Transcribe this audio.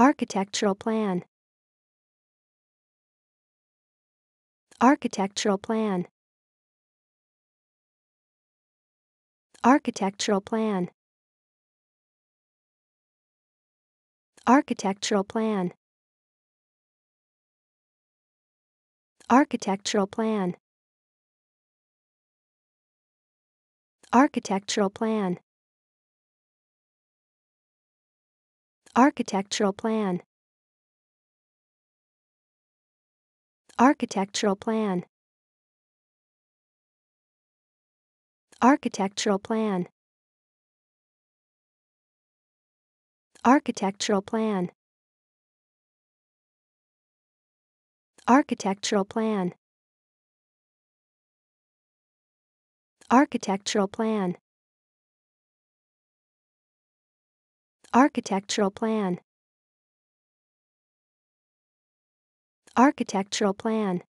Architectural plan. Architectural plan. Architectural plan. Architectural plan. Architectural plan. Architectural plan. Architectural plan. Architectural plan. Architectural plan. Architectural plan. Architectural plan. Architectural plan. Architectural plan Architectural plan